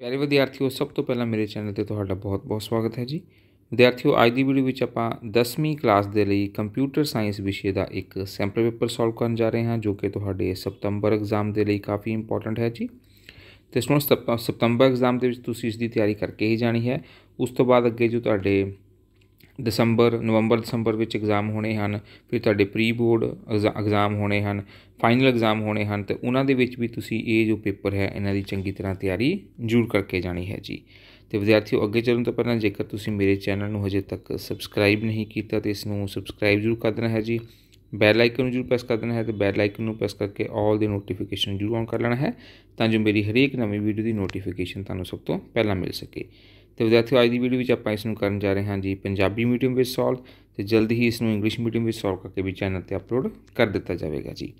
ਪਿਆਰੇ ਵਿਦਿਆਰਥੀਓ ਸਭ ਤੋਂ ਪਹਿਲਾਂ ਮੇਰੇ ਚੈਨਲ ਤੇ ਤੁਹਾਡਾ ਬਹੁਤ-ਬਹੁਤ ਸਵਾਗਤ ਹੈ ਜੀ ਵਿਦਿਆਰਥੀਓ ਅੱਜ ਦੀ ਵੀਡੀਓ ਵਿੱਚ ਆਪਾਂ 10ਵੀਂ ਕਲਾਸ ਦੇ ਲਈ ਕੰਪਿਊਟਰ ਸਾਇੰਸ ਵਿਸ਼ੇ ਦਾ ਇੱਕ ਸੈਂਪਲ ਪੇਪਰ ਸੋਲਵ ਕਰਨ ਜਾ ਰਹੇ ਹਾਂ ਜੋ ਕਿ ਤੁਹਾਡੇ ਸਤੰਬਰ ਐਗਜ਼ਾਮ ਦੇ ਲਈ ਕਾਫੀ ਇੰਪੋਰਟੈਂਟ ਹੈ ਜੀ ਤੇ ਸਤੰਬਰ ਐਗਜ਼ਾਮ ਦੇ ਵਿੱਚ ਤੁਸੀਂ ਇਸ ਦੀ ਤਿਆਰੀ ਕਰਕੇ ਹੀ ਜਾਣੀ ਹੈ ਉਸ ਤੋਂ ਬਾਅਦ ਅੱਗੇ ਜੋ ਤੁਹਾਡੇ ਦਸੰਬਰ ਨਵੰਬਰ ਦਸੰਬਰ ਵਿੱਚ ਐਗਜ਼ਾਮ ਹੋਣੇ ਹਨ ਫਿਰ ਤੁਹਾਡੇ ਪ੍ਰੀ ਬੋਰਡ ਐਗਜ਼ਾਮ ਹੋਣੇ ਹਨ ਫਾਈਨਲ ਐਗਜ਼ਾਮ ਹੋਣੇ ਹਨ ਤੇ ਉਹਨਾਂ ਦੇ ਵਿੱਚ ਵੀ ਤੁਸੀਂ ਇਹ ਜੋ ਪੇਪਰ ਹੈ ਇਹਨਾਂ ਦੀ ਚੰਗੀ ਤਰ੍ਹਾਂ ਤਿਆਰੀ ਜੂਰ ਕਰਕੇ ਜਾਣੀ ਹੈ ਜੀ ਤੇ ਵਿਦਿਆਰਥੀਓ ਅੱਗੇ ਚੱਲਣ ਤੋਂ ਪਹਿਲਾਂ ਜੇਕਰ ਤੁਸੀਂ ਮੇਰੇ ਚੈਨਲ ਨੂੰ ਹਜੇ ਤੱਕ ਸਬਸਕ੍ਰਾਈਬ ਨਹੀਂ ਕੀਤਾ ਤੇ ਇਸ ਨੂੰ ਸਬਸਕ੍ਰਾਈਬ ਜ਼ਰੂਰ ਕਰ ਦੇਣਾ ਹੈ ਜੀ ਬੈਲ ਆਈਕਨ ਨੂੰ ਜ਼ਰੂਰ ਪ੍ਰੈਸ ਕਰ ਦੇਣਾ ਹੈ ਤੇ ਬੈਲ ਆਈਕਨ ਨੂੰ ਪ੍ਰੈਸ ਕਰਕੇ ਆਲ ਦੀ ਨੋਟੀਫਿਕੇਸ਼ਨ ਜ਼ਰੂਰ ਆਨ ਕਰ ਲੈਣਾ ਹੈ ਤਾਂ ਜੋ ਮੇਰੀ ਹਰੇਕ ਨਵੀਂ ਵੀਡੀਓ ਦੀ ਨੋਟੀਫਿਕੇਸ਼ਨ ਤੁਹਾਨੂੰ ਸਭ ਤੋਂ ਪਹਿਲਾਂ ਮਿਲ ਸਕੇ ਤੇ ਵਿਦਿਆਰਥੀਓ ਅੱਜ ਦੀ ਵੀਡੀਓ ਵਿੱਚ ਆਪਾਂ ਇਸ ਨੂੰ ਕਰਨ ਜਾ ਰਹੇ ਹਾਂ ਜੀ ਪੰਜਾਬੀ ਮੀਡੀਅਮ ਵਿੱਚ ਸੋਲਵ ਤੇ ਜਲਦੀ ਹੀ ਇਸ ਨੂੰ ਇੰਗਲਿਸ਼ ਮੀਡੀਅਮ ਵਿੱਚ ਸੋਲਵ ਕਰਕੇ ਵੀ ਚੈਨਲ ਤੇ ਅਪਲੋਡ ਕਰ ਦਿੱਤਾ ਜਾਵੇਗਾ ਜੀ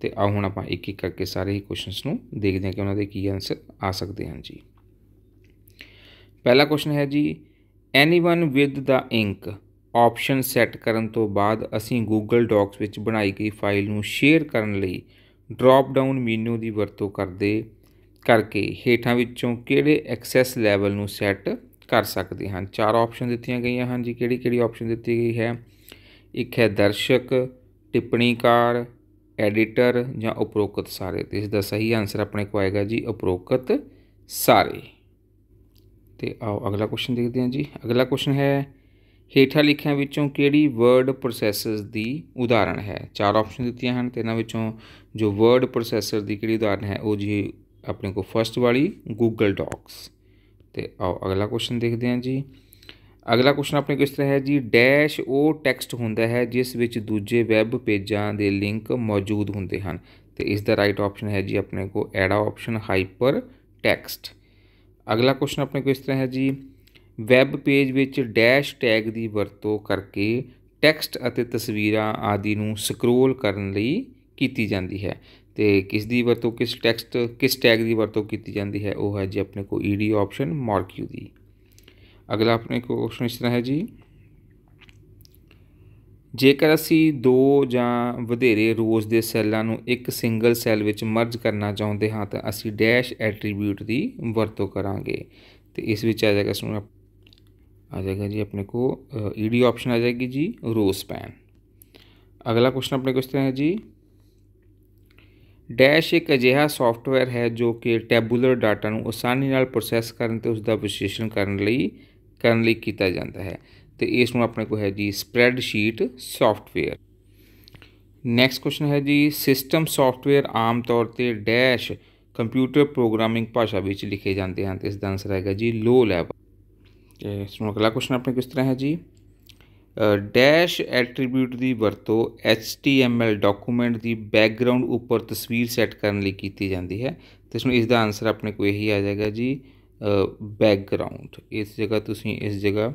ਤੇ ਆਓ ਹੁਣ ਆਪਾਂ ਇੱਕ ਇੱਕ ਕਰਕੇ ਸਾਰੇ ਹੀ ਕੁਐਸਚਨਸ ਨੂੰ ਦੇਖਦੇ ਹਾਂ ਕਿ ਉਹਨਾਂ ਦੇ ਕੀ ਆਨਸਰ ਆ ਸਕਦੇ ਹਨ ਜੀ ਪਹਿਲਾ ਕੁਐਸਚਨ ਹੈ ਜੀ anyone with the ink option set ਕਰਨ ਤੋਂ ਬਾਅਦ ਅਸੀਂ Google Docs ਵਿੱਚ ਬਣਾਈ ਗਈ ਫਾਈਲ ਨੂੰ ਸ਼ੇਅਰ ਕਰਨ ਲਈ ਡ੍ਰੌਪ ਡਾਊਨ ਮੀਨੂ ਦੀ ਵਰਤੋਂ ਕਰਦੇ ਕਰਕੇ ਹੇਠਾਂ ਵਿੱਚੋਂ ਕਿਹੜੇ ਐਕਸੈਸ ਲੈਵਲ ਨੂੰ ਸੈੱਟ ਕਰ ਸਕਦੇ ਹਨ ਚਾਰ ਆਪਸ਼ਨ ਦਿੱਤੀਆਂ ਗਈਆਂ ਹਨ ਜੀ ਕਿਹੜੀ ਕਿਹੜੀ ਆਪਸ਼ਨ ਦਿੱਤੀ ਗਈ ਹੈ ਇੱਕ ਹੈ ਦਰਸ਼ਕ ਟਿੱਪਣੀਕਾਰ ਐਡੀਟਰ ਜਾਂ ਉਪਰੋਕਤ ਸਾਰੇ ਤੇ ਇਸ ਦਾ ਸਹੀ ਆਨਸਰ ਆਪਣੇ ਕੋ ਆਏਗਾ ਜੀ ਉਪਰੋਕਤ ਸਾਰੇ ਤੇ ਆਓ ਅਗਲਾ ਕੁਐਸਚਨ ਦੇਖਦੇ ਹਾਂ ਜੀ ਅਗਲਾ ਕੁਐਸਚਨ ਹੈ ਹੇਠਾਂ ਲਿਖਿਆਂ ਵਿੱਚੋਂ ਕਿਹੜੀ ਵਰਡ ਪ੍ਰੋਸੈਸਰ ਦੀ ਉਦਾਹਰਣ ਹੈ ਚਾਰ ਆਪਸ਼ਨ ਦਿੱਤੀਆਂ ਹਨ ਤੇ ਇਹਨਾਂ ਵਿੱਚੋਂ ਜੋ ਵਰਡ ਪ੍ਰੋਸੈਸਰ ਦੀ ਕਿਹੜੀ ਉਦਾਹਰਣ ਹੈ ਉਹ ਜੀ ਆਪਣੇ ਕੋ ਫਰਸਟ ਵਾਲੀ ਗੂਗਲ ਡਾਕਸ ਤੇ ਆਓ ਅਗਲਾ ਕੁਐਸਚਨ ਦੇਖਦੇ ਹਾਂ ਜੀ ਅਗਲਾ ਕੁਐਸਚਨ ਆਪਣੇ ਕੋ ਇਸ ਤਰ੍ਹਾਂ ਹੈ ਜੀ ਡੈਸ਼ ਉਹ ਟੈਕਸਟ ਹੁੰਦਾ ਹੈ ਜਿਸ ਵਿੱਚ ਦੂਜੇ ਵੈਬ ਪੇਜਾਂ ਦੇ ਲਿੰਕ ਮੌਜੂਦ ਹੁੰਦੇ ਹਨ ਤੇ ਇਸ ਦਾ ਰਾਈਟ ਆਪਸ਼ਨ ਹੈ ਜੀ ਆਪਣੇ ਕੋ ਐਡਾ ਆਪਸ਼ਨ ਹਾਈਪਰ ਟੈਕਸਟ ਅਗਲਾ ਕੁਐਸਚਨ ਆਪਣੇ ਕੋ ਇਸ ਤਰ੍ਹਾਂ ਹੈ ਜੀ ਵੈਬ ਪੇਜ ਵਿੱਚ ਡੈਸ਼ ਟੈਗ ਦੀ ਵਰਤੋਂ ਕਰਕੇ ਟੈਕਸਟ ਅਤੇ ਤਸਵੀਰਾਂ ਆਦਿ ਨੂੰ ਸਕਰੋਲ ਕਰਨ ਲਈ ਕੀਤੀ ਜਾਂਦੀ ਹੈ ਤੇ ਕਿਸ ਦੀ ਵਰਤੋਂ ਕਿਸ ਟੈਕਸਟ ਕਿਸ ਟੈਗ ਦੀ ਵਰਤੋਂ ਕੀਤੀ ਜਾਂਦੀ ਹੈ ਉਹ ਹੈ ਜੀ ਆਪਣੇ ਕੋ ਈਡੀ ਆਪਸ਼ਨ ਮਾਰਕ ਯੂ ਦੀ ਅਗਲਾ ਆਪਣੇ ਕੋ ਕੁਐਸਚਨ ਇਸ ਤਰ੍ਹਾਂ ਹੈ ਜੀ ਜੇਕਰ ਅਸੀਂ ਦੋ ਜਾਂ ਵਧੇਰੇ ਰੋਜ਼ ਦੇ ਸੈੱਲਾਂ ਨੂੰ ਇੱਕ ਸਿੰਗਲ ਸੈੱਲ ਵਿੱਚ ਮਰਜ ਕਰਨਾ ਚਾਹੁੰਦੇ ਹਾਂ ਤਾਂ ਅਸੀਂ ਡੈਸ਼ ਐਟਰੀਬਿਊਟ ਦੀ ਵਰਤੋਂ ਕਰਾਂਗੇ ਤੇ ਇਸ ਵਿੱਚ ਆ ਜਾਏਗਾ ਸਾਨੂੰ ਆ ਜਾਏਗਾ ਜੀ ਆਪਣੇ ਕੋ ਈਡੀ ਆਪਸ਼ਨ ਆ ਜਾਏਗੀ ਜੀ ਰੋ ਸਪੈਨ ਅਗਲਾ ਕੁਐਸਚਨ ਆਪਣੇ ਕੋ ਇਸ ਤਰ੍ਹਾਂ ਹੈ ਜੀ ਡੈਸ਼ ਇੱਕ ਅਜਿਹਾ ਸੌਫਟਵੇਅਰ ਹੈ ਜੋ ਕਿ ਟੈਬੂਲਰ ਡਾਟਾ ਨੂੰ ਆਸਾਨੀ ਨਾਲ ਪ੍ਰੋਸੈਸ ਕਰਨ ਤੇ ਉਸ ਦਾ ਵਿਸ਼ਲੇਸ਼ਣ ਕਰਨ ਲਈ ਕਰਨ ਲਈ ਕੀਤਾ ਜਾਂਦਾ ਹੈ ਤੇ ਇਸ ਨੂੰ ਆਪਣੇ ਕੋ ਹੈ ਜੀ ਸਪਰੈਡਸ਼ੀਟ ਸੌਫਟਵੇਅਰ ਨੈਕਸਟ ਕੁਐਸਚਨ ਹੈ ਜੀ ਸਿਸਟਮ ਸੌਫਟਵੇਅਰ ਆਮ ਤੌਰ ਤੇ ਡੈਸ਼ ਕੰਪਿਊਟਰ ਪ੍ਰੋਗਰਾਮਿੰਗ ਭਾਸ਼ਾ ਵਿੱਚ ਲਿਖੇ ਜਾਂਦੇ ਹਨ ਤੇ ਇਸ ਦਾ ਆਨਸਰ ਹੈਗਾ ਜੀ ਲੋ ਲੈਵਲ ਇਸ ਨੂੰ ਅਗਲਾ ਕੁਐਸਚਨ ਆਪਣੇ ਕਿਸ ਤਰ੍ਹਾਂ ਹੈ ਜੀ डैश एट्रीब्यूट की वरतों H T M L document की बैकग्राउंड उपर तस्वीर सैट करने की जाती है तो इसमें इसका आंसर अपने को यही आ जाएगा जी बैकग्राउंड इस जगह तुम इस जगह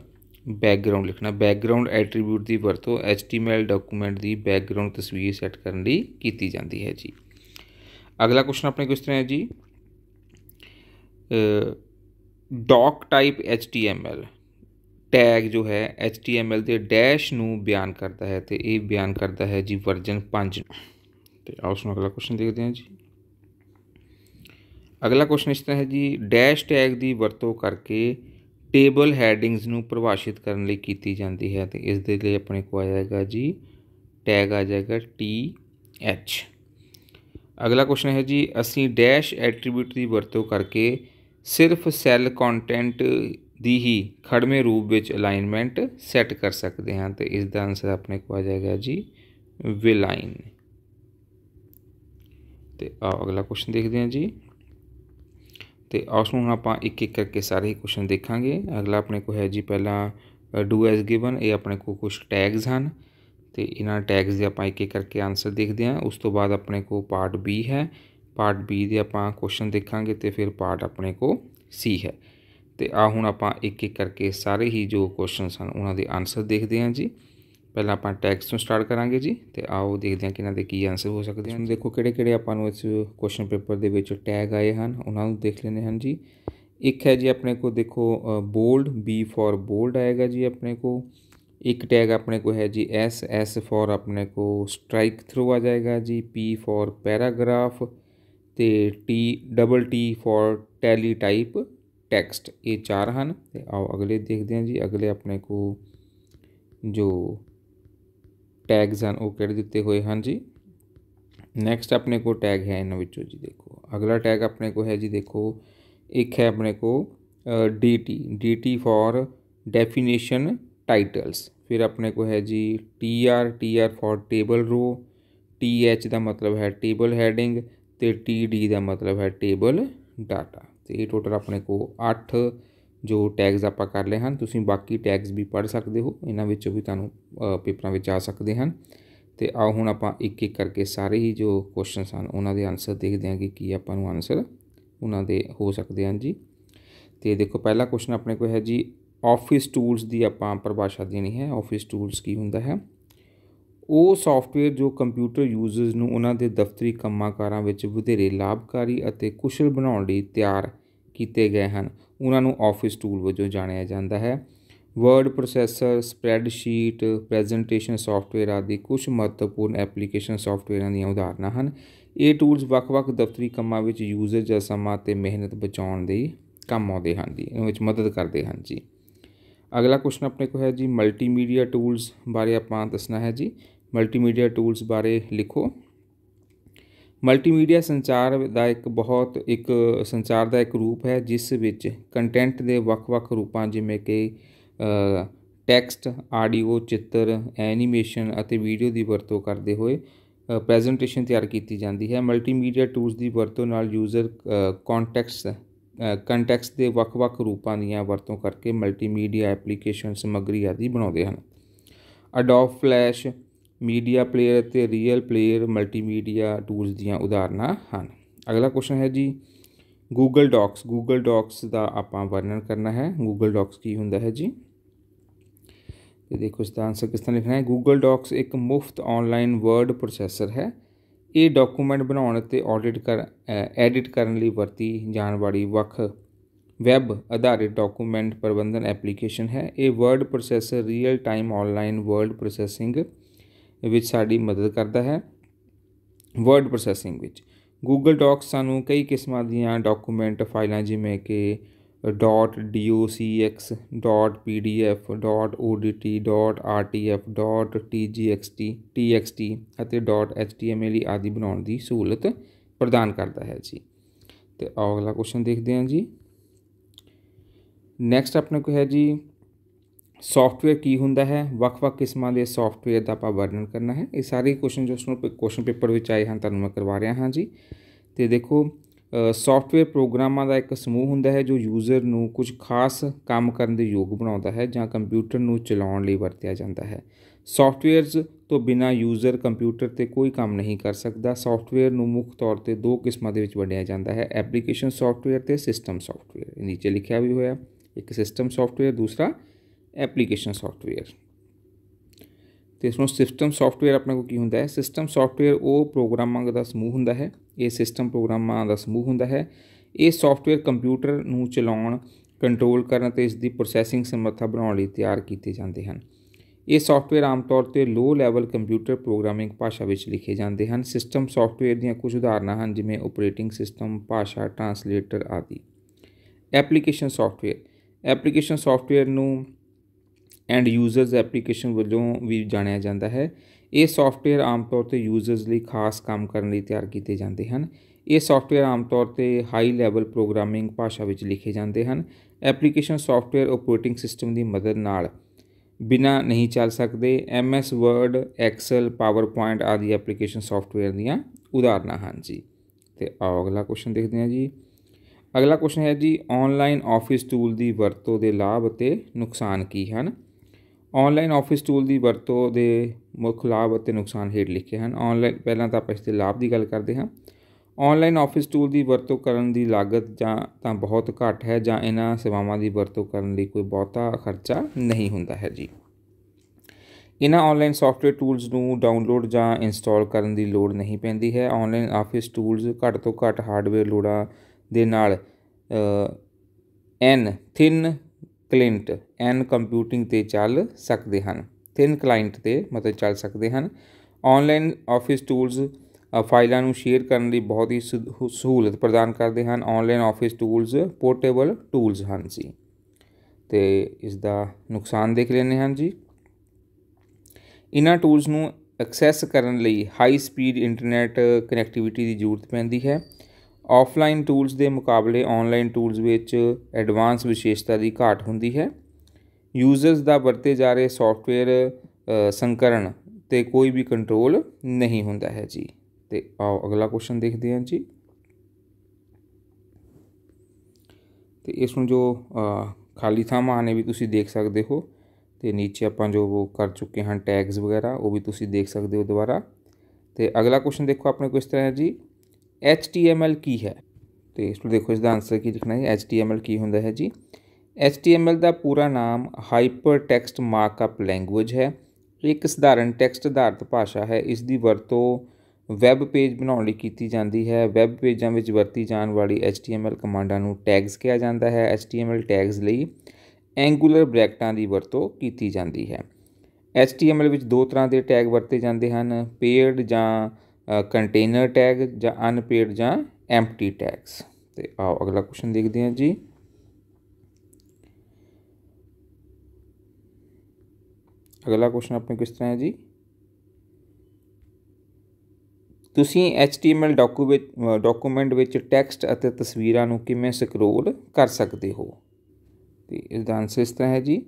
बैकग्राउंड लिखना बैकग्राउंड एट्रीब्यूट की वरतों H T M L document की बैकग्राउंड तस्वीर सैट करने की जाती है जी अगला क्वेश्चन अपने किस तरह है जी doc type H T M L tag ਜੋ ਹੈ HTML ਦੇ ਡੈਸ਼ ਨੂੰ ਬਿਆਨ ਕਰਦਾ ਹੈ ਤੇ ਇਹ ਬਿਆਨ ਕਰਦਾ ਹੈ ਜੀ ਵਰਜਨ 5 ਤੇ ਆਓ ਸੁਣੋ ਅਗਲਾ ਕੁਐਸਚਨ ਦੇਖਦੇ ਹਾਂ ਜੀ ਅਗਲਾ ਕੁਐਸਚਨ ਇਸ ਤਰ੍ਹਾਂ ਹੈ ਜੀ ਡੈਸ਼ ਟੈਗ ਦੀ ਵਰਤੋਂ ਕਰਕੇ ਟੇਬਲ ਹੈਡਿੰਗਸ ਨੂੰ ਪਰਿਭਾਸ਼ਿਤ ਕਰਨ ਲਈ ਕੀਤੀ ਜਾਂਦੀ ਹੈ ਤੇ ਇਸ ਦੇ ਲਈ ਆਪਣੇ ਕੋਲ ਆ ਜਾਏਗਾ ਜੀ ਟੈਗ ਆ ਜਾਏਗਾ T H ਅਗਲਾ ਕੁਐਸਚਨ ਹੈ ਜੀ ਅਸੀਂ ਡੈਸ਼ ਐਟਰੀਬਿਊਟ ਦੀ ਵਰਤੋਂ ਕਰਕੇ ਸਿਰਫ ਸੈੱਲ ਕੰਟੈਂਟ ਦੀ ਹੀ ਖੜਵੇਂ ਰੂਪ ਵਿੱਚ ਅਲਾਈਨਮੈਂਟ ਸੈੱਟ ਕਰ ਸਕਦੇ ਹਾਂ ਤੇ ਇਸ ਦਾ ਆਨਸਰ ਆਪਣੇ ਕੋ ਆ ਜਾਏਗਾ ਜੀ ਵਿਲਾਈਨ ਤੇ ਆਓ ਅਗਲਾ ਕੁਐਸਚਨ ਦੇਖਦੇ ਹਾਂ ਜੀ ਤੇ ਉਸ ਨੂੰ ਆਪਾਂ ਇੱਕ ਇੱਕ ਕਰਕੇ ਸਾਰੇ ਹੀ ਕੁਐਸਚਨ ਦੇਖਾਂਗੇ ਅਗਲਾ ਆਪਣੇ ਕੋ ਹੈ ਜੀ ਪਹਿਲਾਂ ਡੂ ਐਸ ਗਿਵਨ ਇਹ ਆਪਣੇ ਕੋ ਕੁਝ ਟੈਗਸ ਹਨ ਤੇ ਇਹਨਾਂ ਟੈਗਸ ਦੇ ਆਪਾਂ ਇੱਕ ਇੱਕ ਕਰਕੇ ਆਨਸਰ ਦੇਖਦੇ ਹਾਂ ਉਸ ਤੋਂ ਬਾਅਦ ਆਪਣੇ ਕੋ ਪਾਰਟ B ਹੈ ਪਾਰਟ B ਦੇ ਆਪਾਂ ਕੁਐਸਚਨ ਦੇਖਾਂਗੇ ਤੇ ਫਿਰ ਪਾਰਟ ਆਪਣੇ ਕੋ C ਹੈ ਤੇ ਆ ਹੁਣ ਆਪਾਂ ਇੱਕ ਇੱਕ ਕਰਕੇ ਸਾਰੇ ਹੀ ਜੋ ਕੁਐਸਚਨਸ ਹਨ ਉਹਨਾਂ ਦੇ ਆਨਸਰ ਦੇਖਦੇ ਹਾਂ ਜੀ ਪਹਿਲਾਂ ਆਪਾਂ ਟੈਕਸਟ ਤੋਂ ਸਟਾਰਟ ਕਰਾਂਗੇ ਜੀ ਤੇ ਆਓ ਦੇਖਦੇ ਹਾਂ ਕਿ ਇਹਨਾਂ ਦੇ ਕੀ ਆਨਸਰ ਹੋ ਸਕਦੇ ਹਨ ਦੇਖੋ ਕਿਹੜੇ ਕਿਹੜੇ ਆਪਾਂ ਨੂੰ ਇਸ ਕੁਐਸਚਨ ਪੇਪਰ ਦੇ ਵਿੱਚ ਟੈਗ ਆਏ ਹਨ ਉਹਨਾਂ ਨੂੰ ਦੇਖ ਲੈਣੇ ਹਨ ਜੀ ਇੱਕ ਹੈ ਜੀ ਆਪਣੇ ਕੋ ਦੇਖੋ ਬੋਲਡ ਬੀ ਫॉर ਬੋਲਡ ਆਏਗਾ ਜੀ ਆਪਣੇ ਕੋ ਇੱਕ ਟੈਗ ਆਪਣੇ ਕੋ ਹੈ ਜੀ ਐਸ ਐਸ ਫॉर ਆਪਣੇ ਕੋ ਸਟ੍ਰਾਈਕ ਥਰੂ ਆ ਜਾਏਗਾ ਜੀ ਪੀ ਫॉर ਪੈਰਾਗ੍ਰਾਫ ਤੇ T double T for teletype text ये चार हैं तो आओ अगले देखते हैं जी अगले अपने को जो टैग्स हैं वो वह दिते हुए हैं जी नैक्सट अपने को टैग है इन्होंने जी देखो अगला टैग अपने को है जी देखो एक है अपने को D T D T for definition titles फिर अपने को है जी T R T R for table row T H का मतलब है टेबल हैडिंग टी डी का मतलब है टेबल डाटा ਤੇ ਇਹ ਟੋਟਲ ਆਪਣੇ ਕੋ 8 ਜੋ ਟੈਗਸ ਆਪਾਂ ਕਰ ਲਏ ਹਨ ਤੁਸੀਂ ਬਾਕੀ ਟੈਗਸ ਵੀ ਪੜ੍ਹ ਸਕਦੇ ਹੋ ਇਹਨਾਂ ਵਿੱਚੋਂ ਵੀ ਤੁਹਾਨੂੰ ਪੇਪਰਾਂ ਵਿੱਚ ਆ ਸਕਦੇ ਹਨ ਤੇ ਆਓ ਹੁਣ ਆਪਾਂ ਇੱਕ ਇੱਕ ਕਰਕੇ ਸਾਰੇ ਹੀ ਜੋ ਕੁਐਸਚਨਸ ਹਨ ਉਹਨਾਂ ਦੇ ਆਨਸਰ ਦੇਖਦੇ ਹਾਂ ਕਿ ਕੀ ਆਪਾਂ ਨੂੰ ਆਨਸਰ ਉਹਨਾਂ ਦੇ ਹੋ ਸਕਦੇ ਹਨ ਜੀ ਤੇ ਦੇਖੋ ਪਹਿਲਾ ਕੁਐਸਚਨ ਆਪਣੇ ਕੋ ਹੈ ਜੀ ਆਫਿਸ ਟੂਲਸ ਦੀ ਆਪਾਂ ਪਰਿਭਾਸ਼ਾ ਦੇਣੀ ਹੈ ਆਫਿਸ ਟੂਲਸ ਕੀ ਹੁੰਦਾ ਹੈ ਉਹ ਸੌਫਟਵੇਅਰ ਜੋ ਕੰਪਿਊਟਰ ਯੂਜ਼ਰਸ ਨੂੰ ਉਹਨਾਂ ਦੇ ਦਫਤਰੀ ਕੰਮਾਂਕਾਰਾਂ ਵਿੱਚ ਵਧੇਰੇ ਲਾਭਕਾਰੀ ਅਤੇ ਕੁਸ਼ਲ ਬਣਾਉਣ ਲਈ ਤਿਆਰ ਕੀਤੇ ਗਏ ਹਨ ਉਹਨਾਂ ਨੂੰ ਆਫਿਸ ਟੂਲ ਵਜੋਂ ਜਾਣਿਆ ਜਾਂਦਾ ਹੈ word processor spreadsheet presentation software ਆਦਿ ਕੁਝ ਮਹੱਤਵਪੂਰਨ ਐਪਲੀਕੇਸ਼ਨ ਸੌਫਟਵੇਅਰਾਂ ਦੀਆਂ ਉਦਾਹਰਨਾਂ ਹਨ ਇਹ ਟੂਲਸ ਵੱਖ-ਵੱਖ ਦਫ਼ਤਰੀ ਕੰਮਾਂ ਵਿੱਚ ਯੂਜ਼ਰ ਜਾਂ ਸਮਾਂ ਤੇ ਮਿਹਨਤ ਬਚਾਉਣ ਲਈ ਕੰਮ ਆਉਂਦੇ ਹਨ ਜੀ ਇਹਨਾਂ ਵਿੱਚ ਮਦਦ ਕਰਦੇ ਹਨ ਜੀ ਅਗਲਾ ਕੁਐਸਚਨ ਆਪਣੇ ਕੋਲ ਹੈ ਜੀ ਮਲਟੀਮੀਡੀਆ ਟੂਲਸ ਬਾਰੇ ਆਪਾਂ ਦੱਸਣਾ ਹੈ ਜੀ ਮਲਟੀਮੀਡੀਆ ਟੂਲਸ ਬਾਰੇ ਲਿਖੋ ਮਲਟੀਮੀਡੀਆ ਸੰਚਾਰ ਦਾ ਇੱਕ ਬਹੁਤ ਇੱਕ ਸੰਚਾਰ ਦਾ ਇੱਕ ਰੂਪ ਹੈ ਜਿਸ ਵਿੱਚ ਕੰਟੈਂਟ ਦੇ ਵੱਖ-ਵੱਖ ਰੂਪਾਂ ਜਿਵੇਂ ਕਿ ਟੈਕਸਟ ਆਡੀਓ ਚਿੱਤਰ ਐਨੀਮੇਸ਼ਨ ਅਤੇ ਵੀਡੀਓ ਦੀ ਵਰਤੋਂ ਕਰਦੇ ਹੋਏ ਪ੍ਰੈਜੈਂਟੇਸ਼ਨ ਤਿਆਰ ਕੀਤੀ ਜਾਂਦੀ ਹੈ ਮਲਟੀਮੀਡੀਆ ਟੂਲਸ ਦੀ ਵਰਤੋਂ ਨਾਲ ਯੂਜ਼ਰ ਕੰਟੈਕਸਟ ਕੰਟੈਕਸਟ ਦੇ ਵੱਖ-ਵੱਖ ਰੂਪਾਂ ਦੀਆਂ ਵਰਤੋਂ ਕਰਕੇ ਮਲਟੀਮੀਡੀਆ ਐਪਲੀਕੇਸ਼ਨ ਸਮਗਰੀ ਆਦਿ ਬਣਾਉਂਦੇ ਹਨ ਅਡੋਬ ਫਲੈਸ਼ ਮੀਡੀਆ ਪਲੇਅਰ ਅਤੇ ਰੀਅਲ ਪਲੇਅਰ ਮਲਟੀਮੀਡੀਆ ਟੂਲਸ ਦੀਆਂ ਉਦਾਹਰਨਾਂ ਹਨ ਅਗਲਾ ਕੁਐਸਚਨ ਹੈ ਜੀ Google Docs Google Docs ਦਾ ਆਪਾਂ ਵਰਣਨ ਕਰਨਾ ਹੈ Google Docs ਕੀ ਹੁੰਦਾ ਹੈ ਜੀ ਤੇ ਦੇਖੋ ਇਸ ਦਾ ਆਨਸਰ ਕਿਸ ਤਰ੍ਹਾਂ ਲਿਖਣਾ ਹੈ Google Docs ਇੱਕ ਮੁਫਤ ਆਨਲਾਈਨ ਵਰਡ ਪ੍ਰੋਸੈਸਰ ਹੈ ਇਹ ਡਾਕੂਮੈਂਟ ਬਣਾਉਣ ਅਤੇ ਆਡਿਟ ਕਰ ਐਡਿਟ ਕਰਨ ਲਈ ਵਰਤੀ ਜਾਣ ਵਾਲੀ ਵੱਖ ਵੈਬ ਆਧਾਰਿਤ ਡਾਕੂਮੈਂਟ ਪ੍ਰਬੰਧਨ ਐਪਲੀਕੇਸ਼ਨ ਹੈ ਇਹ word processor real time online word processing ਵਿੱਚ ਸਾਡੀ ਮਦਦ ਕਰਦਾ ਹੈ ਵਰਡ ਪ੍ਰੋਸੈਸਿੰਗ ਵਿੱਚ Google Docs ਸਾਨੂੰ ਕਈ ਕਿਸਮਾਂ ਦੀਆਂ ਡਾਕੂਮੈਂਟ ਫਾਈਲਾਂ ਜਿਵੇਂ ਕਿ .docx .pdf .odt .rtf .tgxt txt ਅਤੇ .html ਆਦਿ ਬਣਾਉਣ ਦੀ ਸਹੂਲਤ ਪ੍ਰਦਾਨ ਕਰਦਾ ਹੈ ਜੀ ਤੇ ਅਗਲਾ ਕੁਐਸਚਨ ਦੇਖਦੇ ਹਾਂ ਜੀ ਨੈਕਸਟ ਆਪਣੇ ਕੋ ਹੈ ਜੀ ਸੌਫਟਵੇਅਰ ਕੀ ਹੁੰਦਾ ਹੈ ਵੱਖ-ਵੱਖ ਕਿਸਮਾਂ ਦੇ ਸੌਫਟਵੇਅਰ ਦਾ ਆਪਾਂ ਵਰਣਨ ਕਰਨਾ ਹੈ ਇਹ ਸਾਰੇ ਕੁਐਸਚਨ ਜੋ ਉਸ ਨੂੰ ਕੁਐਸਚਨ ਪੇਪਰ ਵਿੱਚ ਆਏ ਹਨ ਤੁਹਾਨੂੰ ਮੈਂ ਕਰਵਾ ਰਿਹਾ ਹਾਂ ਜੀ ਤੇ ਦੇਖੋ ਸੌਫਟਵੇਅਰ ਪ੍ਰੋਗਰਾਮਾਂ ਦਾ ਇੱਕ ਸਮੂਹ ਹੁੰਦਾ ਹੈ ਜੋ ਯੂਜ਼ਰ ਨੂੰ ਕੁਝ ਖਾਸ ਕੰਮ ਕਰਨ ਦੇ ਯੋਗ ਬਣਾਉਂਦਾ ਹੈ ਜਾਂ ਕੰਪਿਊਟਰ ਨੂੰ ਚਲਾਉਣ ਲਈ ਵਰਤਿਆ ਜਾਂਦਾ ਹੈ ਸੌਫਟਵੇਅਰਸ ਤੋਂ ਬਿਨਾ ਯੂਜ਼ਰ ਕੰਪਿਊਟਰ ਤੇ ਕੋਈ ਕੰਮ ਨਹੀਂ ਕਰ ਸਕਦਾ ਸੌਫਟਵੇਅਰ ਨੂੰ ਮੁੱਖ ਤੌਰ ਤੇ ਦੋ ਕਿਸਮਾਂ ਦੇ ਵਿੱਚ ਵੰਡਿਆ ਜਾਂਦਾ ਹੈ ਐਪਲੀਕੇਸ਼ਨ ਸੌਫਟਵੇਅਰ ਤੇ ਸਿਸਟਮ ਸੌਫਟਵੇਅਰ ਨੀਚੇ ਲਿਖਿਆ ਵੀ ਹੋਇਆ ਇੱਕ ਸਿਸਟਮ ਸੌਫਟਵੇਅਰ ਦੂਸਰਾ ਐਪਲੀਕੇਸ਼ਨ ਸੌਫਟਵੇਅਰ ਤੇ ਇਸ ਨੂੰ ਸਿਸਟਮ ਸੌਫਟਵੇਅਰ ਆਪਣਾ ਕੋ ਕੀ ਹੁੰਦਾ ਹੈ ਸਿਸਟਮ ਸੌਫਟਵੇਅਰ ਉਹ ਪ੍ਰੋਗਰਾਮਾਂ ਦਾ ਸਮੂਹ ਹੁੰਦਾ ਹੈ ਇਹ ਸਿਸਟਮ ਪ੍ਰੋਗਰਾਮਾਂ ਦਾ ਸਮੂਹ ਹੁੰਦਾ ਹੈ ਇਹ ਸੌਫਟਵੇਅਰ ਕੰਪਿਊਟਰ ਨੂੰ ਚਲਾਉਣ ਕੰਟਰੋਲ ਕਰਨ ਤੇ ਇਸ ਦੀ ਪ੍ਰੋਸੈਸਿੰਗ ਸਮਰੱਥਾ ਬਣਾਉਣ ਲਈ ਤਿਆਰ ਕੀਤੇ ਜਾਂਦੇ ਹਨ ਇਹ ਸੌਫਟਵੇਅਰ ਆਮ ਤੌਰ ਤੇ ਲੋ ਲੈਵਲ ਕੰਪਿਊਟਰ ਪ੍ਰੋਗਰਾਮਿੰਗ ਭਾਸ਼ਾ ਵਿੱਚ ਲਿਖੇ ਜਾਂਦੇ ਹਨ ਸਿਸਟਮ ਸੌਫਟਵੇਅਰ ਦੀਆਂ ਕੁਝ ਉਦਾਹਰਨਾਂ ਹਨ ਜਿਵੇਂ ਆਪਰੇਟਿੰਗ ਸਿਸਟਮ ਭਾਸ਼ਾ ਟਰਾਂਸਲੇਟਰ ਆਦਿ ਐਪਲੀਕੇਸ਼ਨ ਸੌਫਟਵੇਅਰ ਐਪਲੀਕੇਸ਼ਨ ਸੌਫਟਵੇਅਰ ਨੂੰ ਐਂਡ ਯੂਜ਼ਰਸ ਐਪਲੀਕੇਸ਼ਨ ਵੱਲੋਂ ਵੀ ਜਾਣਿਆ ਜਾਂਦਾ ਹੈ ਇਹ ਸੌਫਟਵੇਅਰ ਆਮ ਤੌਰ ਤੇ ਯੂਜ਼ਰਸ ਲਈ ਖਾਸ ਕੰਮ ਕਰਨ ਲਈ ਤਿਆਰ ਕੀਤੇ ਜਾਂਦੇ ਹਨ ਇਹ ਸੌਫਟਵੇਅਰ ਆਮ ਤੌਰ ਤੇ ਹਾਈ ਲੈਵਲ ਪ੍ਰੋਗਰਾਮਿੰਗ ਭਾਸ਼ਾ ਵਿੱਚ ਲਿਖੇ ਜਾਂਦੇ ਹਨ ਐਪਲੀਕੇਸ਼ਨ ਸੌਫਟਵੇਅਰ ਆਪਰੇਟਿੰਗ ਸਿਸਟਮ ਦੀ ਮਦਦ ਨਾਲ ਬਿਨਾ ਨਹੀਂ ਚੱਲ ਸਕਦੇ MS Word, Excel, PowerPoint ਆਦਿ ਐਪਲੀਕੇਸ਼ਨ ਸੌਫਟਵੇਅਰ ਦੀਆਂ ਉਦਾਹਰਨਾਂ ਹਨ ਜੀ ਤੇ ਆਓ ਅਗਲਾ ਕੁਐਸਚਨ ਦੇਖਦੇ ਹਾਂ ਜੀ ਅਗਲਾ ਕੁਐਸਚਨ ਹੈ ਜੀ ਆਨਲਾਈਨ ਆਫਿਸ ਟੂਲ ਦੀ ਵਰਤੋਂ ਦੇ ਲਾਭ ਅਤੇ ਨੁਕਸਾਨ ਕੀ ਹਨ ਆਨਲਾਈਨ ਆਫਿਸ ਟੂਲ ਦੀ ਵਰਤੋਂ ਦੇ ਮੁੱਖ ਲਾਭ ਅਤੇ ਨੁਕਸਾਨ ਹੇਠ ਲਿਖੇ ਹਨ ਆਨਲਾਈਨ ਪਹਿਲਾਂ ਤਾਂ ਆਪਾਂ ਇਸ ਦੇ ਲਾਭ ਦੀ ਗੱਲ ਕਰਦੇ ਹਾਂ ਆਨਲਾਈਨ ਆਫਿਸ ਟੂਲ ਦੀ ਵਰਤੋਂ ਕਰਨ ਦੀ ਲਾਗਤ ਜਾਂ ਤਾਂ ਬਹੁਤ ਘੱਟ ਹੈ ਜਾਂ ਇਹਨਾਂ ਸੇਵਾਵਾਂ ਦੀ ਵਰਤੋਂ ਕਰਨ ਲਈ ਕੋਈ ਬਹੁਤਾ ਖਰਚਾ ਨਹੀਂ ਹੁੰਦਾ ਹੈ ਜੀ ਇਹਨਾਂ ਆਨਲਾਈਨ ਸੌਫਟਵੇਅਰ ਟੂਲਸ ਨੂੰ ਡਾਊਨਲੋਡ ਜਾਂ ਇੰਸਟਾਲ ਕਰਨ ਦੀ ਲੋੜ ਨਹੀਂ ਪੈਂਦੀ ਹੈ ਆਨਲਾਈਨ ਆਫਿਸ ਟੂਲਸ ਘੱਟ ਤੋਂ ਘੱਟ ਹਾਰਡਵੇਅਰ ਲੋੜਾਂ ਦੇ ਨਾਲ ਐਨ ਥਿਨ ਕਲਿੰਟ ਐਨ ਕੰਪਿਊਟਿੰਗ ਤੇ ਚੱਲ ਸਕਦੇ ਹਨ ਤਿੰਨ ਕਲਾਇੰਟ ਤੇ ਮਤਲਬ ਚੱਲ ਸਕਦੇ ਹਨ ਆਨਲਾਈਨ ਆਫਿਸ ਟੂਲਸ ਫਾਈਲਾਂ ਨੂੰ ਸ਼ੇਅਰ ਕਰਨ ਲਈ ਬਹੁਤ ਹੀ ਸਹੂਲਤ ਪ੍ਰਦਾਨ ਕਰਦੇ ਹਨ online office tools portable tools ਹਨ ਜੀ ਤੇ ਇਸ ਦਾ ਨੁਕਸਾਨ ਦੇਖ ਲੈਣੇ ਹਨ ਜੀ ਇਹਨਾਂ ਟੂਲਸ ਨੂੰ ਐਕਸੈਸ ਕਰਨ ਲਈ ਹਾਈ ਸਪੀਡ ਇੰਟਰਨੈਟ ਕਨੈਕਟੀਵਿਟੀ ਦੀ ਜ਼ਰੂਰਤ ਪੈਂਦੀ ਹੈ ਆਫਲਾਈਨ ਟੂਲਸ ਦੇ ਮੁਕਾਬਲੇ ਆਨਲਾਈਨ ਟੂਲਸ ਵਿੱਚ ਐਡਵਾਂਸ ਵਿਸ਼ੇਸ਼ਤਾ ਦੀ ਘਾਟ ਹੁੰਦੀ ਹੈ ਯੂਜ਼ਰਸ ਦਾ ਵਰਤੇ ਜਾ ਰਹੇ ਸੌਫਟਵੇਅਰ ਸੰਕਰਣ ਤੇ ਕੋਈ ਵੀ ਕੰਟਰੋਲ ਨਹੀਂ ਹੁੰਦਾ ਹੈ ਜੀ ਤੇ ਆਓ ਅਗਲਾ ਕੁਐਸਚਨ ਦੇਖਦੇ ਹਾਂ ਜੀ ਤੇ ਇਸ ਨੂੰ ਜੋ ਖਾਲੀ ਥਾਵਾਂ ਨੇ ਵੀ ਤੁਸੀਂ ਦੇਖ ਸਕਦੇ ਹੋ ਤੇ ਨੀਚੇ ਆਪਾਂ ਜੋ ਉਹ ਕਰ ਚੁੱਕੇ ਹਾਂ ਟੈਗਸ ਵਗੈਰਾ ਉਹ ਵੀ ਤੁਸੀਂ ਦੇਖ ਸਕਦੇ ਹੋ ਦੁਬਾਰਾ ਤੇ ਅਗਲਾ ਕੁਐਸਚਨ ਦੇਖੋ ਆਪਣੇ ਕੋਲ ਇਸ ਤਰ੍ਹਾਂ ਹੈ ਜੀ HTML ਕੀ ਹੈ ਤੇ ਇਸ ਨੂੰ ਦੇਖੋ ਇਸ ਦਾ ਆਨਸਰ ਕੀ ਲਿਖਣਾ ਹੈ HTML ਕੀ ਹੁੰਦਾ ਹੈ ਜੀ HTML ਦਾ ਪੂਰਾ ਨਾਮ ਹਾਈਪਰ ਟੈਕਸਟ ਮਾਰਕਅਪ ਲੈਂਗੁਏਜ ਹੈ ਇੱਕ ਸਧਾਰਨ ਟੈਕਸਟ ਆਧਾਰਿਤ ਭਾਸ਼ਾ ਹੈ ਇਸ ਦੀ ਵਰਤੋਂ ਵੈਬ ਪੇਜ ਬਣਾਉਣ ਲਈ ਕੀਤੀ ਜਾਂਦੀ ਹੈ ਵੈਬ ਪੇਜਾਂ ਵਿੱਚ ਵਰਤੀ ਜਾਣ ਵਾਲੀ HTML ਕਮਾਂਡਾਂ ਨੂੰ ਟੈਗਸ ਕਿਹਾ ਜਾਂਦਾ ਹੈ HTML ਟੈਗਸ ਲਈ ਐਂਗੂਲਰ ਬ੍ਰੈਕਟਾਂ ਦੀ ਵਰਤੋਂ ਕੀਤੀ ਜਾਂਦੀ ਹੈ HTML ਵਿੱਚ ਦੋ ਤਰ੍ਹਾਂ ਦੇ ਟੈਗ ਵਰਤੇ ਜਾਂਦੇ ਹਨ ਪੇਅਰਡ ਜਾਂ ਕੰਟੇਨਰ ਟੈਗ ਜਾਂ ਅਨਪੇਡ ਜਾਂ ਐਮਪਟੀ ਟੈਗਸ ਤੇ ਆਓ ਅਗਲਾ ਕੁਐਸਚਨ ਦੇਖਦੇ ਹਾਂ ਜੀ ਅਗਲਾ ਕੁਐਸਚਨ ਆਪਣੇ ਕਿਸ ਤਰ੍ਹਾਂ ਹੈ ਜੀ ਤੁਸੀਂ HTML ਡਾਕੂਮੈਂਟ ਵਿੱਚ ਟੈਕਸਟ ਅਤੇ ਤਸਵੀਰਾਂ ਨੂੰ ਕਿਵੇਂ ਸਕਰੋਲ ਕਰ ਸਕਦੇ ਹੋ ਤੇ ਇਸ ਦਾ ਆਨਸਰ ਇਸ ਤਰ੍ਹਾਂ ਹੈ ਜੀ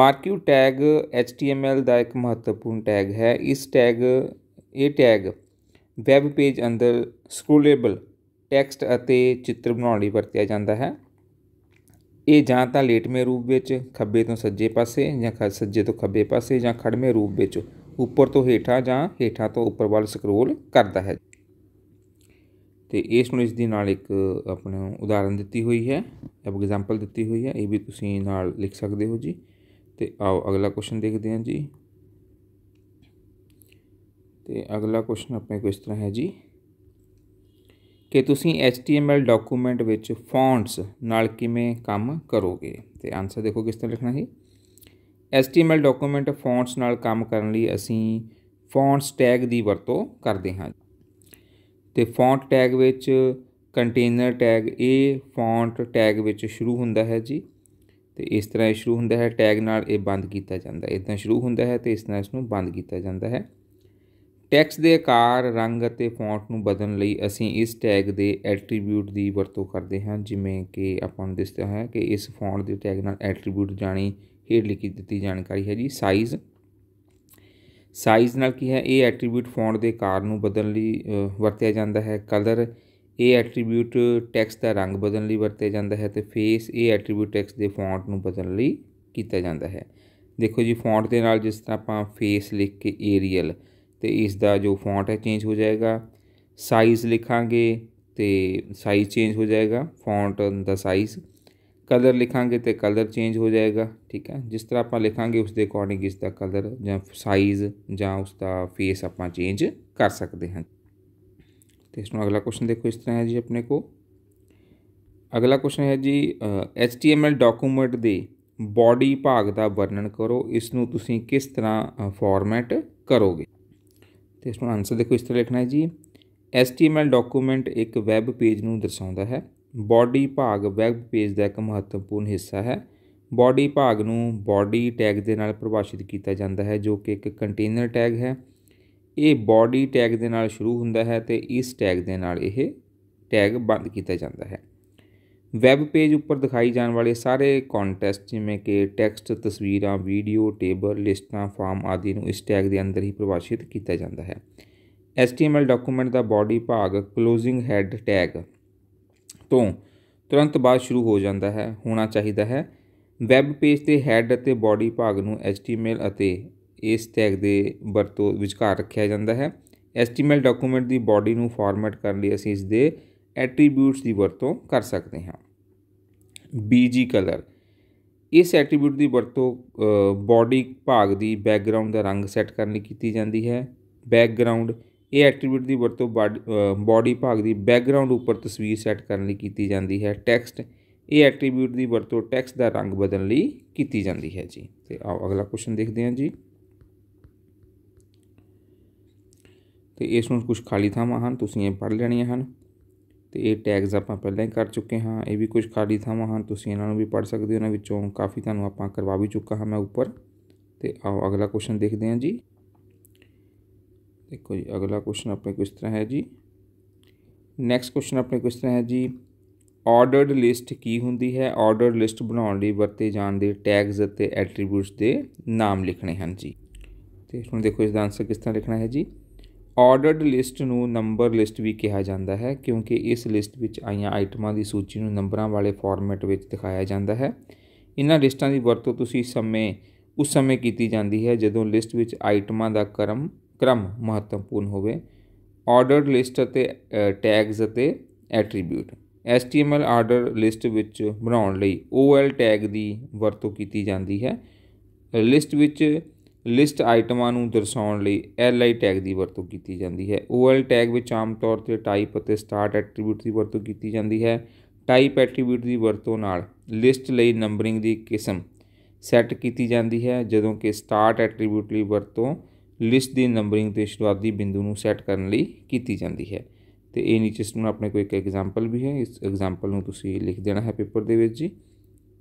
ਮਾਰਕਿਊ ਟੈਗ HTML ਦਾ ਇੱਕ ਮਹੱਤਵਪੂਰਨ ਟੈਗ ਹੈ ਇਸ ਟੈਗ ਇਹ ਟੈਗ ਵੈਬ ਪੇਜ ਅੰਦਰ ਸਕਰੋਲੇਬਲ ਟੈਕਸਟ ਅਤੇ ਚਿੱਤਰ ਬਣਾਉਣ ਲਈ ਵਰਤਿਆ ਜਾਂਦਾ ਹੈ ਇਹ ਜਾਂ ਤਾਂ ਲੇਟਵੇਂ ਰੂਪ ਵਿੱਚ ਖੱਬੇ ਤੋਂ ਸੱਜੇ ਪਾਸੇ ਜਾਂ ਸੱਜੇ ਤੋਂ ਖੱਬੇ ਪਾਸੇ ਜਾਂ ਖੜਵੇਂ ਰੂਪ ਵਿੱਚ ਉੱਪਰ ਤੋਂ ਹੇਠਾਂ ਜਾਂ ਹੇਠਾਂ ਤੋਂ ਉੱਪਰ ਵੱਲ ਸਕਰੋਲ ਕਰਦਾ ਹੈ ਤੇ ਇਸ ਨੂੰ ਇਸ ਦੇ ਨਾਲ ਇੱਕ ਆਪਣੇ ਉਦਾਹਰਨ ਦਿੱਤੀ ਹੋਈ ਹੈ ਐਗਜ਼ਾਮਪਲ ਦਿੱਤੀ ਹੋਈ ਹੈ ਇਹ ਵੀ ਤੁਸੀਂ ਨਾਲ ਲਿਖ ਸਕਦੇ ਹੋ ਜੀ ਤੇ ਆਓ ਅਗਲਾ ਕੁਐਸਚਨ ਦੇਖਦੇ ਹਾਂ ਜੀ ਤੇ ਅਗਲਾ ਕੁਐਸਚਨ ਆਪਣੇ ਕੋਲ ਇਸ ਤਰ੍ਹਾਂ ਹੈ ਜੀ ਕਿ ਤੁਸੀਂ HTML ਡਾਕੂਮੈਂਟ ਵਿੱਚ ਫੌਂਟਸ ਨਾਲ ਕਿਵੇਂ ਕੰਮ ਕਰੋਗੇ ਤੇ ਆਨਸਰ ਦੇਖੋ ਕਿਸ ਤਰ੍ਹਾਂ ਲਿਖਣਾ ਹੈ HTML ਡਾਕੂਮੈਂਟ ਫੌਂਟਸ ਨਾਲ ਕੰਮ ਕਰਨ ਲਈ ਅਸੀਂ ਫੌਂਟਸ ਟੈਗ ਦੀ ਵਰਤੋਂ ਕਰਦੇ ਹਾਂ ਤੇ ਫੌਂਟ ਟੈਗ ਵਿੱਚ ਕੰਟੇਨਰ ਟੈਗ ਇਹ ਫੌਂਟ ਟੈਗ ਵਿੱਚ ਸ਼ੁਰੂ ਹੁੰਦਾ ਹੈ ਜੀ ਤੇ ਇਸ ਤਰ੍ਹਾਂ ਇਹ ਸ਼ੁਰੂ ਹੁੰਦਾ ਹੈ ਟੈਗ ਨਾਲ ਇਹ ਬੰਦ ਕੀਤਾ ਜਾਂਦਾ ਹੈ ਇਦਾਂ ਸ਼ੁਰੂ ਹੁੰਦਾ ਹੈ ਤੇ ਇਸ ਤਰ੍ਹਾਂ ਇਸ ਨੂੰ ਬੰਦ ਕੀਤਾ ਜਾਂਦਾ ਹੈ ਟੈਕਸਟ ਦੇ ਆਕਾਰ ਰੰਗ ਅਤੇ ਫੌਂਟ ਨੂੰ ਬਦਲਣ ਲਈ ਅਸੀਂ ਇਸ ਟੈਗ ਦੇ ਐਟਰੀਬਿਊਟ ਦੀ ਵਰਤੋਂ ਕਰਦੇ ਹਾਂ ਜਿਵੇਂ ਕਿ ਆਪਾਂ ਨੂੰ ਦਿਸਦਾ ਹੈ ਕਿ ਇਸ ਫੌਂਟ ਦੇ ਟੈਗ ਨਾਲ ਐਟਰੀਬਿਊਟ ਜਾਣੀ ਹੇਠ ਲਿਖੀ ਦਿੱਤੀ ਜਾਣਕਾਰੀ ਹੈ ਜੀ ਸਾਈਜ਼ ਸਾਈਜ਼ ਨਾਲ ਕੀ ਹੈ ਇਹ ਐਟਰੀਬਿਊਟ ਫੌਂਟ ਦੇ ਆਕਾਰ ਨੂੰ ਬਦਲਣ ਲਈ ਵਰਤਿਆ ਜਾਂਦਾ ਹੈ ਕਲਰ ਇਹ ਐਟਰੀਬਿਊਟ ਟੈਕਸਟ ਦਾ ਰੰਗ ਬਦਲਣ ਲਈ ਵਰਤਿਆ ਜਾਂਦਾ ਹੈ ਤੇ ਫੇਸ ਇਹ ਐਟਰੀਬਿਊਟ ਟੈਕਸਟ ਦੇ ਫੌਂਟ ਨੂੰ ਬਦਲਣ ਲਈ ਕੀਤਾ ਜਾਂਦਾ ਹੈ ਦੇਖੋ ਜੀ ਫੌਂਟ ਦੇ ਨਾਲ ਜਿਸ ਤਰ੍ਹਾਂ ਆਪਾਂ ਫੇਸ ਲਿਖ ਕੇ ਏਰੀਅਲ ਤੇ ਇਸ ਦਾ ਜੋ ਫੌਂਟ ਹੈ ਚੇਂਜ ਹੋ ਜਾਏਗਾ ਸਾਈਜ਼ ਲਿਖਾਂਗੇ ਤੇ ਸਾਈਜ਼ ਚੇਂਜ ਹੋ ਜਾਏਗਾ ਫੌਂਟ ਦਾ ਸਾਈਜ਼ ਕਲਰ ਲਿਖਾਂਗੇ ਤੇ ਕਲਰ ਚੇਂਜ ਹੋ ਜਾਏਗਾ ਠੀਕ ਹੈ ਜਿਸ ਤਰ੍ਹਾਂ ਆਪਾਂ ਲਿਖਾਂਗੇ ਉਸ ਦੇ ਅਕੋਰਡਿੰਗ ਇਸ ਦਾ ਕਲਰ ਜਾਂ ਸਾਈਜ਼ ਜਾਂ ਉਸ ਦਾ ਫੇਸ ਆਪਾਂ ਚੇਂਜ ਕਰ ਸਕਦੇ ਹਾਂ ਤੇ ਇਸ ਨੂੰ ਅਗਲਾ ਕੁਐਸਚਨ ਦੇਖੋ ਇਸ ਤਰ੍ਹਾਂ ਹੈ ਜੀ ਆਪਣੇ ਕੋ ਅਗਲਾ ਕੁਐਸਚਨ ਹੈ ਜੀ HTML ਡਾਕੂਮੈਂਟ ਦੇ ਬਾਡੀ ਭਾਗ ਦਾ ਵਰਣਨ ਕਰੋ ਇਸ ਨੂੰ ਤੁਸੀਂ ਕਿਸ ਤਰ੍ਹਾਂ ਫਾਰਮੈਟ ਕਰੋਗੇ ਤੇ ਇਸ ਨੂੰ ਆਨਸਰ ਦੇਖੋ ਇਸ ਤਰ੍ਹਾਂ ਲਿਖਣਾ ਹੈ ਜੀ HTML ਡਾਕੂਮੈਂਟ ਇੱਕ ਵੈਬ ਪੇਜ ਨੂੰ ਦਰਸਾਉਂਦਾ ਹੈ ਬਾਡੀ ਭਾਗ ਵੈਬ ਪੇਜ ਦਾ ਇੱਕ ਮਹੱਤਵਪੂਰਨ ਹਿੱਸਾ ਹੈ ਬਾਡੀ ਭਾਗ ਨੂੰ ਬਾਡੀ ਟੈਗ ਦੇ ਨਾਲ ਪਰਿਭਾਸ਼ਿਤ ਕੀਤਾ ਜਾਂਦਾ ਹੈ ਜੋ ਕਿ ਇੱਕ ਕੰਟੇਨਰ ਟੈਗ ਹੈ ਇਹ ਬਾਡੀ ਟੈਗ ਦੇ ਨਾਲ ਸ਼ੁਰੂ ਹੁੰਦਾ ਹੈ ਤੇ ਇਸ ਟੈਗ ਦੇ ਨਾਲ ਇਹ ਟੈਗ ਬੰਦ ਕੀਤਾ ਜਾਂਦਾ ਹੈ ਵੈਬ ਪੇਜ ਉੱਪਰ ਦਿਖਾਈ ਜਾਣ ਵਾਲੇ ਸਾਰੇ ਕੰਟੈਸਟ ਜਿਵੇਂ ਕਿ ਟੈਕਸਟ ਤਸਵੀਰਾਂ ਵੀਡੀਓ ਟੇਬਲ ਲਿਸਟਾਂ ਫਾਰਮ ਆਦਿ ਨੂੰ ਇਸ ਟੈਗ ਦੇ ਅੰਦਰ ਹੀ ਪ੍ਰਵਾਸ਼ਿਤ ਕੀਤਾ ਜਾਂਦਾ ਹੈ HTML ਡਾਕੂਮੈਂਟ ਦਾ ਬਾਡੀ ਭਾਗ ক্লোজিং ਹੈਡ ਟੈਗ ਤੋਂ ਤੁਰੰਤ ਬਾਅਦ ਸ਼ੁਰੂ ਹੋ ਜਾਂਦਾ ਹੈ ਹੋਣਾ ਚਾਹੀਦਾ ਹੈ ਵੈਬ ਪੇਜ ਤੇ ਹੈਡ ਅਤੇ ਬਾਡੀ ਭਾਗ ਨੂੰ HTML ਅਤੇ ਇਸ ਟੈਗ ਦੇ ਵਰਤੋਂ ਵਿਚਕਾਰ ਰੱਖਿਆ ਜਾਂਦਾ ਹੈ HTML ਡਾਕੂਮੈਂਟ ਦੀ ਬਾਡੀ ਨੂੰ ਫਾਰਮੈਟ ਕਰਨ ਲਈ ਅਸੀਂ ਇਸ ਦੇ ਐਟਰੀਬਿਊਟਸ ਦੀ ਵਰਤੋਂ ਕਰ ਸਕਦੇ ਹਾਂ ਬੀਜੀ ਕਲਰ ਇਸ ਐਟਰੀਬਿਊਟ ਦੀ ਵਰਤੋਂ ਬਾਡੀ ਭਾਗ ਦੀ ਬੈਕਗ੍ਰਾਉਂਡ ਦਾ ਰੰਗ ਸੈੱਟ ਕਰਨ ਲਈ ਕੀਤੀ ਜਾਂਦੀ ਹੈ ਬੈਕਗ੍ਰਾਉਂਡ ਇਹ ਐਟਰੀਬਿਊਟ ਦੀ ਵਰਤੋਂ ਬਾਡੀ ਭਾਗ ਦੀ ਬੈਕਗ੍ਰਾਉਂਡ ਉੱਪਰ ਤਸਵੀਰ ਸੈੱਟ ਕਰਨ ਲਈ ਕੀਤੀ ਜਾਂਦੀ ਹੈ ਟੈਕਸਟ ਇਹ ਐਟਰੀਬਿਊਟ ਦੀ ਵਰਤੋਂ ਟੈਕਸਟ ਦਾ ਰੰਗ ਬਦਲਣ ਲਈ ਕੀਤੀ ਜਾਂਦੀ ਹੈ ਜੀ ਤੇ ਆਓ ਅਗਲਾ ਕੁਐਸਚਨ ਦੇਖਦੇ ਹਾਂ ਜੀ ਤੇ ਇਸ ਨੂੰ ਕੁਝ ਖਾਲੀ ਥਾਵਾਂ ਹਨ ਤੁਸੀਂ ਇਹ ਪੜ੍ਹ ਲੈਣੀਆਂ ਹਨ ਤੇ ਇਹ ਟੈਗਸ ਆਪਾਂ ਪਹਿਲਾਂ ਹੀ ਕਰ ਚੁੱਕੇ ਹਾਂ ਇਹ ਵੀ ਕੁਝ ਖਾਲੀ ਥਾਵਾਂ ਹਨ ਤੁਸੀਂ ਇਹਨਾਂ ਨੂੰ ਵੀ ਪੜ੍ਹ ਸਕਦੇ ਹੋ ਇਹਨਾਂ ਵਿੱਚੋਂ ਕਾਫੀ ਤੁਹਾਨੂੰ ਆਪਾਂ ਕਰਵਾ ਵੀ ਚੁੱਕਾ ਹਾਂ ਮੈਂ ਉੱਪਰ ਤੇ ਆਓ ਅਗਲਾ ਕੁਐਸਚਨ ਦੇਖਦੇ ਹਾਂ ਜੀ ਦੇਖੋ ਜੀ ਅਗਲਾ ਕੁਐਸਚਨ ਆਪਣੇ ਇਸ ਤਰ੍ਹਾਂ ਹੈ ਜੀ ਨੈਕਸਟ ਕੁਐਸਚਨ ਆਪਣੇ ਕਿਸ ਤਰ੍ਹਾਂ ਹੈ ਜੀ ਆਰਡਰਡ ਲਿਸਟ ਕੀ ਹੁੰਦੀ ਹੈ ਆਰਡਰਡ ਲਿਸਟ ਬਣਾਉਣ ਲਈ ਵਰਤੇ ਜਾਣ ਦੇ ਟੈਗਸ ਅਤੇ ਐਟਰੀਬਿਊਟਸ ਦੇ ਨਾਮ ਲਿਖਣੇ ਹਨ ਜੀ ਤੇ ਹੁਣ ਦੇਖੋ ਇਸ ਦਾ ਆਨਸਰ ਕਿਸ ਤਰ੍ਹਾਂ ਲਿਖਣਾ ਹੈ ਜੀ ਆਰਡਰਡ ਲਿਸਟ ਨੂੰ ਨੰਬਰ ਲਿਸਟ ਵੀ ਕਿਹਾ ਜਾਂਦਾ ਹੈ ਕਿਉਂਕਿ ਇਸ ਲਿਸਟ ਵਿੱਚ ਆਈਆਂ ਆਈਟਮਾਂ ਦੀ ਸੂਚੀ ਨੂੰ ਨੰਬਰਾਂ ਵਾਲੇ ਫਾਰਮੈਟ ਵਿੱਚ ਦਿਖਾਇਆ ਜਾਂਦਾ ਹੈ ਇਹਨਾਂ ਲਿਸਟਾਂ ਦੀ ਵਰਤੋਂ ਤੁਸੀਂ ਸਮੇਂ ਉਸ ਸਮੇਂ ਕੀਤੀ ਜਾਂਦੀ ਹੈ ਜਦੋਂ ਲਿਸਟ ਵਿੱਚ ਆਈਟਮਾਂ ਦਾ ਕਰਮ ਕ੍ਰਮ ਮਹੱਤਵਪੂਰਨ ਹੋਵੇ ਆਰਡਰਡ ਲਿਸਟ ਅਤੇ ਟੈਗਸ ਅਤੇ ਐਟਰੀਬਿਊਟ HTML ਆਰਡਰ ਲਿਸਟ ਵਿੱਚ ਬਣਾਉਣ ਲਈ OL ਟੈਗ ਦੀ ਵਰਤੋਂ ਕੀਤੀ ਜਾਂਦੀ ਹੈ ਲਿਸਟ ਵਿੱਚ ਲਿਸਟ ਆਈਟਮਾਂ ਨੂੰ ਦਰਸਾਉਣ ਲਈ li ਟੈਗ ਦੀ ਵਰਤੋਂ ਕੀਤੀ ਜਾਂਦੀ ਹੈ ol ਟੈਗ ਵਿੱਚ ਆਮ ਤੌਰ ਤੇ ਟਾਈਪ ਅਤੇ ਸਟਾਰਟ ਐਟਰੀਬਿਊਟ ਦੀ ਵਰਤੋਂ ਕੀਤੀ ਜਾਂਦੀ ਹੈ ਟਾਈਪ ਐਟਰੀਬਿਊਟ ਦੀ ਵਰਤੋਂ ਨਾਲ ਲਿਸਟ ਲਈ ਨੰਬਰਿੰਗ ਦੀ ਕਿਸਮ ਸੈੱਟ ਕੀਤੀ ਜਾਂਦੀ ਹੈ ਜਦੋਂ ਕਿ ਸਟਾਰਟ ਐਟਰੀਬਿਊਟ ਲਈ ਵਰਤੋਂ ਲਿਸਟ ਦੀ ਨੰਬਰਿੰਗ ਤੇ ਸ਼ੁਰੂਆਤੀ ਬਿੰਦੂ ਨੂੰ ਸੈੱਟ ਕਰਨ ਲਈ ਕੀਤੀ ਜਾਂਦੀ ਹੈ ਤੇ ਇਹ ਨੀਚੇ ਸਾਨੂੰ ਆਪਣੇ ਕੋਈ ਇੱਕ ਐਗਜ਼ਾਮਪਲ ਵੀ ਹੈ ਇਸ ਐਗਜ਼ਾਮਪਲ ਨੂੰ ਤੁਸੀਂ ਲਿਖ ਦੇਣਾ ਹੈ ਪੇਪਰ ਦੇ ਵਿੱਚ ਜੀ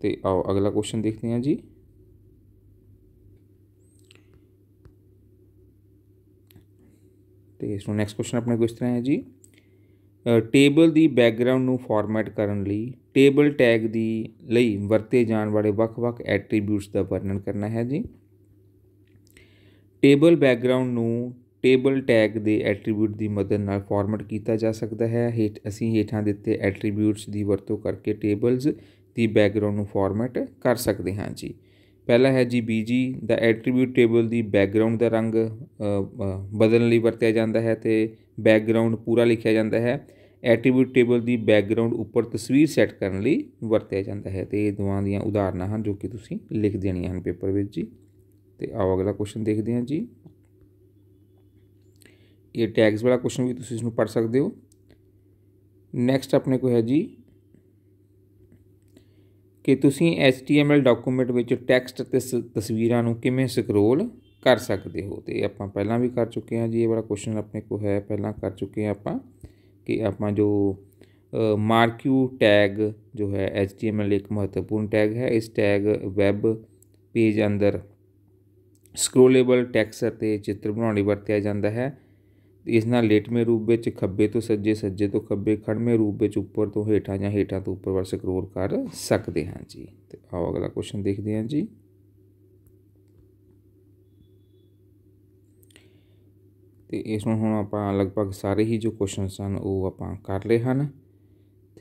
ਤੇ ਆਓ ਅਗਲਾ ਕੁਐਸਚਨ ਦੇਖਦੇ ਹਾਂ ਜੀ ਤੇ ਇਸ ਨੂੰ ਨੈਕਸਟ ਕੁਐਸਚਨ ਆਪਣੇ ਕੋਲ ਇਸ ਤਰ੍ਹਾਂ ਹੈ ਜੀ ਟੇਬਲ ਦੀ ਬੈਕਗ੍ਰਾਉਂਡ ਨੂੰ ਫਾਰਮੈਟ ਕਰਨ ਲਈ ਟੇਬਲ ਟੈਗ ਦੀ ਲਈ ਵਰਤੇ ਜਾਣ ਵਾਲੇ ਵੱਖ-ਵੱਖ ਐਟਰੀਬਿਊਟਸ ਦਾ ਵਰਣਨ ਕਰਨਾ ਹੈ ਜੀ ਟੇਬਲ ਬੈਕਗ੍ਰਾਉਂਡ ਨੂੰ ਟੇਬਲ ਟੈਗ ਦੇ ਐਟਰੀਬਿਊਟ ਦੀ ਮਦਦ ਨਾਲ ਫਾਰਮੈਟ ਕੀਤਾ ਜਾ ਸਕਦਾ ਹੈ ਹੇਠ ਅਸੀਂ ਹੇਠਾਂ ਦਿੱਤੇ ਐਟਰੀਬਿਊਟਸ ਦੀ ਵਰਤੋਂ ਕਰਕੇ ਟੇਬਲਸ ਦੀ ਬੈਕਗ੍ਰਾਉਂਡ ਨੂੰ ਫਾਰਮੈਟ ਕਰ ਸਕਦੇ ਹਾਂ ਜੀ ਪਹਿਲਾ ਹੈ ਜੀ ਬੀ ਜੀ ਦਾ ਐਟਰੀਬਿਊਟ ਟੇਬਲ ਦੀ ਬੈਕਗ੍ਰਾਉਂਡ ਦਾ ਰੰਗ ਬਦਲਣ ਲਈ ਵਰਤਿਆ ਜਾਂਦਾ ਹੈ ਤੇ ਬੈਕਗ੍ਰਾਉਂਡ ਪੂਰਾ ਲਿਖਿਆ ਜਾਂਦਾ ਹੈ ਐਟਰੀਬਿਊਟ ਟੇਬਲ ਦੀ ਬੈਕਗ੍ਰਾਉਂਡ ਉੱਪਰ ਤਸਵੀਰ ਸੈੱਟ ਕਰਨ ਲਈ ਵਰਤਿਆ ਜਾਂਦਾ ਹੈ ਤੇ ਇਹ ਦੋਵਾਂ ਦੀਆਂ ਉਦਾਹਰਨਾਂ ਹਨ ਜੋ ਕਿ ਤੁਸੀਂ ਲਿਖ ਦੇਣੀਆਂ ਹਨ ਪੇਪਰ ਵਿੱਚ ਜੀ ਤੇ ਆਓ ਅਗਲਾ ਕੁਐਸਚਨ ਦੇਖਦੇ ਹਾਂ ਜੀ ਇਹ ਟੈਗਸ ਵਾਲਾ ਕੁਐਸਚਨ ਵੀ ਤੁਸੀਂ ਇਸ ਨੂੰ ਪੜ੍ਹ ਸਕਦੇ ਹੋ ਨੈਕਸਟ ਆਪਣੇ ਕੋ ਹੈ ਜੀ ਕਿ ਤੁਸੀਂ HTML ਡਾਕੂਮੈਂਟ ਵਿੱਚ ਟੈਕਸਟ ਤੇ ਤਸਵੀਰਾਂ ਨੂੰ ਕਿਵੇਂ ਸਕਰੋਲ ਕਰ ਸਕਦੇ ਹੋ ਤੇ ਆਪਾਂ ਪਹਿਲਾਂ ਵੀ ਕਰ ਚੁੱਕੇ ਹਾਂ ਜੀ ਇਹ ਵਾਲਾ ਕੁਐਸਚਨ ਆਪਣੇ ਕੋ ਹੈ ਪਹਿਲਾਂ ਕਰ ਚੁੱਕੇ ਹਾਂ ਆਪਾਂ ਕਿ ਆਪਾਂ ਜੋ ਮਾਰਕਿਊ ਟੈਗ ਜੋ ਹੈ HTML ਇੱਕ ਮਹੱਤਵਪੂਰਨ ਟੈਗ ਹੈ ਇਸ ਟੈਗ ਵੈਬ ਪੇਜ ਅੰਦਰ ਸਕਰੋਲੇਬਲ ਟੈਕਸਟ ਅਤੇ ਚਿੱਤਰ ਬਣਾਉਣ ਲਈ ਵਰਤਿਆ ਜਾਂਦਾ ਹੈ ਇਸ ਨਾਲ ਲੇਟਵੇਂ ਰੂਪ ਵਿੱਚ ਖੱਬੇ ਤੋਂ ਸੱਜੇ ਸੱਜੇ ਤੋਂ ਖੱਬੇ ਖੜਵੇਂ ਰੂਪ ਵਿੱਚ ਉੱਪਰ ਤੋਂ ਹੇਠਾਂ ਜਾਂ ਹੇਠਾਂ ਤੋਂ ਉੱਪਰ ਵੱਲ ਸਕਰੋਲ ਕਰ ਸਕਦੇ ਹਾਂ ਜੀ ਤੇ ਆਓ ਅਗਲਾ ਕੁਐਸਚਨ ਦੇਖਦੇ ਹਾਂ ਜੀ ਤੇ ਇਸ ਨੂੰ ਹੁਣ ਆਪਾਂ ਲਗਭਗ ਸਾਰੇ ਹੀ ਜੋ ਕੁਐਸਚਨ ਸਨ ਉਹ ਆਪਾਂ ਕਰ ਲਏ ਹਨ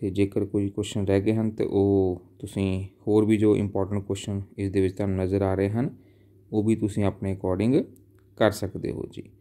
ਤੇ ਜੇਕਰ ਕੋਈ ਕੁਐਸਚਨ ਰਹਿ ਗਏ ਹਨ ਤੇ ਉਹ ਤੁਸੀਂ ਹੋਰ ਵੀ ਜੋ ਇੰਪੋਰਟੈਂਟ ਕੁਐਸਚਨ ਇਸ ਦੇ ਵਿੱਚ ਤੁਹਾਨੂੰ ਨਜ਼ਰ ਆ ਰਹੇ ਹਨ ਉਹ ਵੀ ਤੁਸੀਂ ਆਪਣੇ ਅਕੋਰਡਿੰਗ ਕਰ ਸਕਦੇ ਹੋ ਜੀ